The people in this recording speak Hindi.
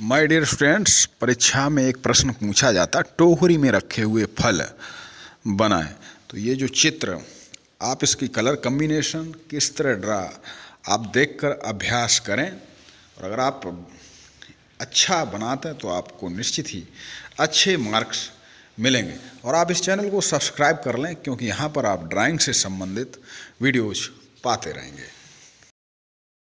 माय डियर स्टूडेंट्स परीक्षा में एक प्रश्न पूछा जाता टोहरी में रखे हुए फल बनाएं तो ये जो चित्र आप इसकी कलर कम्बिनेशन किस तरह ड्रा आप देखकर अभ्यास करें और अगर आप अच्छा बनाते हैं तो आपको निश्चित ही अच्छे मार्क्स मिलेंगे और आप इस चैनल को सब्सक्राइब कर लें क्योंकि यहाँ पर आप ड्राइंग से संबंधित वीडियोज पाते रहेंगे